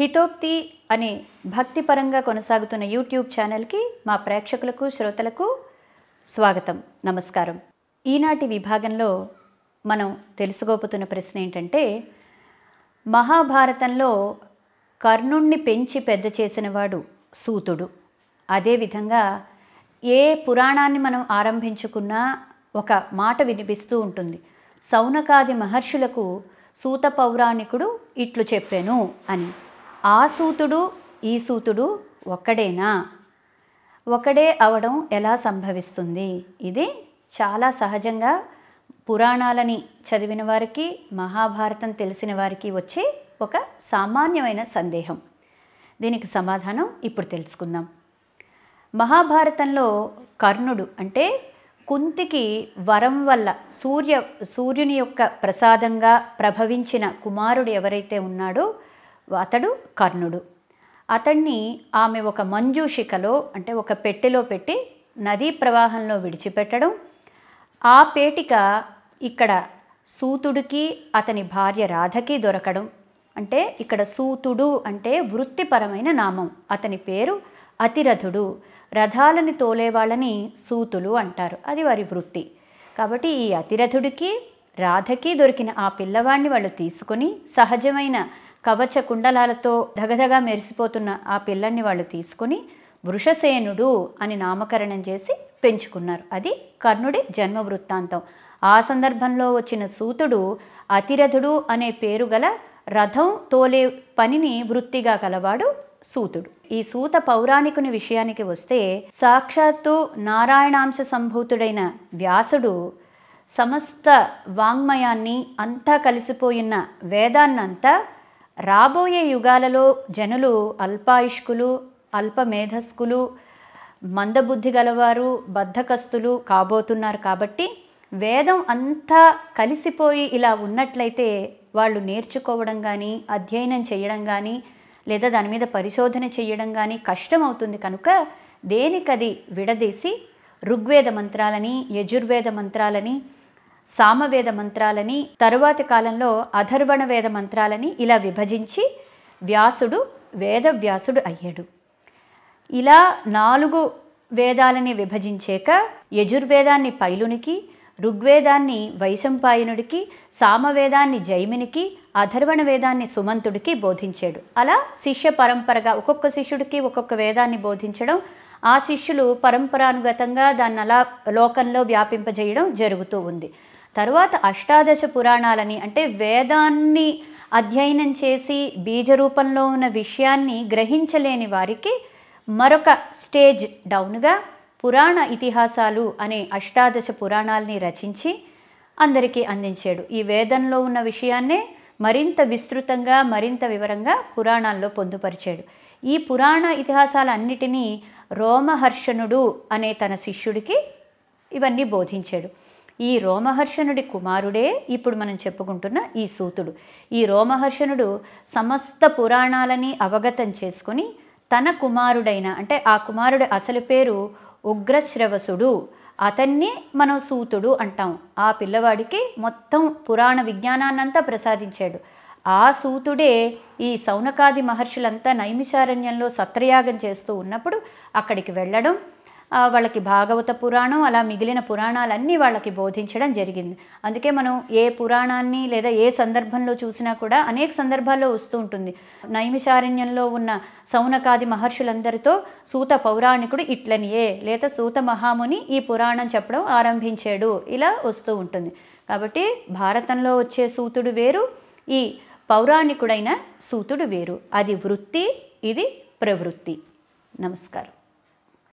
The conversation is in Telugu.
హితోక్తి అనే భక్తిపరంగా కొనసాగుతున్న యూట్యూబ్ ఛానల్కి మా ప్రేక్షకులకు శ్రోతలకు స్వాగతం నమస్కారం ఈనాటి విభాగంలో మనం తెలుసుకోబోతున్న ప్రశ్న ఏంటంటే మహాభారతంలో కర్ణుణ్ణి పెంచి పెద్ద చేసినవాడు సూతుడు అదేవిధంగా ఏ పురాణాన్ని మనం ఆరంభించుకున్నా ఒక మాట వినిపిస్తూ ఉంటుంది సౌనకాది మహర్షులకు సూత పౌరాణికుడు ఇట్లు చెప్పాను అని ఆ సూతుడు ఈ సూతుడు ఒక్కడేనా ఒకడే అవడం ఎలా సంభవిస్తుంది ఇది చాలా సహజంగా పురాణాలని చదివిన వారికి మహాభారతం తెలిసిన వారికి వచ్చే ఒక సామాన్యమైన సందేహం దీనికి సమాధానం ఇప్పుడు తెలుసుకుందాం మహాభారతంలో కర్ణుడు అంటే కుంతికి వరం వల్ల సూర్య సూర్యుని యొక్క ప్రసాదంగా ప్రభవించిన కుమారుడు ఎవరైతే ఉన్నాడో అతడు కర్ణుడు అతన్ని ఆమె ఒక మంజూషికలో అంటే ఒక పెట్టెలో పెట్టి నదీ ప్రవాహంలో విడిచిపెట్టడం ఆ పేటిక ఇక్కడ సూతుడికి అతని భార్య రాధకి దొరకడం అంటే ఇక్కడ సూతుడు అంటే వృత్తిపరమైన నామం అతని పేరు అతిరథుడు రథాలని తోలేవాళ్ళని సూతులు అంటారు అది వారి వృత్తి కాబట్టి ఈ అతిరథుడికి రాధకి దొరికిన ఆ పిల్లవాడిని వాళ్ళు తీసుకొని సహజమైన కవచ కుండలాలతో ధగధగా మెరిసిపోతున్న ఆ పిల్లల్ని వాళ్ళు తీసుకుని వృషసేనుడు అని నామకరణం చేసి పెంచుకున్నారు అది కర్ణుడి జన్మ వృత్తాంతం ఆ సందర్భంలో వచ్చిన సూతుడు అతిరథుడు అనే పేరు గల రథం తోలే పనిని వృత్తిగా కలవాడు సూతుడు ఈ సూత పౌరాణికుని విషయానికి వస్తే సాక్షాత్తు నారాయణాంశ సంభూతుడైన వ్యాసుడు సమస్త వాంగ్మయాన్ని అంతా కలిసిపోయిన వేదాన్నంతా రాబోయే యుగాలలో జనులు అల్పాయుష్కులు అల్పమేధస్కులు మందబుద్ధి గలవారు బద్ధకస్తులు కాబోతున్నారు కాబట్టి వేదం అంతా కలిసిపోయి ఇలా ఉన్నట్లయితే వాళ్ళు నేర్చుకోవడం కానీ అధ్యయనం చేయడం కానీ లేదా దాని మీద పరిశోధన చేయడం కానీ కష్టమవుతుంది కనుక దేనికది విడదీసి ఋగ్వేద మంత్రాలని యజుర్వేద మంత్రాలని సామవేద మంత్రాలని తరువాతి కాలంలో అధర్వణ వేద మంత్రాలని ఇలా విభజించి వ్యాసుడు వేదవ్యాసుడు అయ్యాడు ఇలా నాలుగు వేదాలని విభజించాక యజుర్వేదాన్ని పైలునికి ఋగ్వేదాన్ని వైశంపాయనుడికి సామవేదాన్ని జైమినికి అధర్వణ వేదాన్ని సుమంతుడికి బోధించాడు అలా శిష్య పరంపరగా ఒక్కొక్క శిష్యుడికి ఒక్కొక్క వేదాన్ని బోధించడం ఆ శిష్యులు పరంపరానుగతంగా దాన్ని అలా లోకంలో వ్యాపింపజేయడం జరుగుతూ ఉంది తర్వాత అష్టాదశ పురాణాలని అంటే వేదాన్ని అధ్యయనం చేసి బీజ రూపంలో ఉన్న విషయాన్ని గ్రహించలేని వారికి మరొక స్టేజ్ డౌన్గా పురాణ ఇతిహాసాలు అనే అష్టాదశ పురాణాలని రచించి అందరికీ అందించాడు ఈ వేదంలో ఉన్న విషయాన్నే మరింత విస్తృతంగా మరింత వివరంగా పురాణాల్లో పొందుపరిచాడు ఈ పురాణ ఇతిహాసాలన్నిటినీ రోమహర్షణుడు అనే తన శిష్యుడికి ఇవన్నీ బోధించాడు ఈ రోమహర్షణుడి కుమారుడే ఇప్పుడు మనం చెప్పుకుంటున్న ఈ సూతుడు ఈ రోమహర్షణుడు సమస్త పురాణాలని అవగతం చేసుకుని తన కుమారుడైన అంటే ఆ కుమారుడి అసలు పేరు ఉగ్రశ్రవసుడు అతన్నే మనం సూతుడు అంటాం ఆ పిల్లవాడికి మొత్తం పురాణ విజ్ఞానాన్నంతా ప్రసాదించాడు ఆ సూతుడే ఈ సౌనకాది మహర్షులంతా నైమిషారణ్యంలో సత్రయాగం చేస్తూ ఉన్నప్పుడు అక్కడికి వెళ్ళడం వాళ్ళకి భాగవత పురాణం అలా మిగిలిన పురాణాలన్నీ వాళ్ళకి బోధించడం జరిగింది అందుకే మనం ఏ పురాణాన్ని లేదా ఏ సందర్భంలో చూసినా కూడా అనేక సందర్భాల్లో వస్తూ ఉంటుంది నైమిషారణ్యంలో ఉన్న సౌనకాది మహర్షులందరితో సూత పౌరాణికుడు ఇట్లనియే లేదా సూత మహాముని ఈ పురాణం చెప్పడం ఆరంభించాడు ఇలా వస్తూ ఉంటుంది కాబట్టి భారతంలో వచ్చే సూతుడు వేరు ఈ పౌరాణికుడైన సూతుడు వేరు అది వృత్తి ఇది ప్రవృత్తి నమస్కారం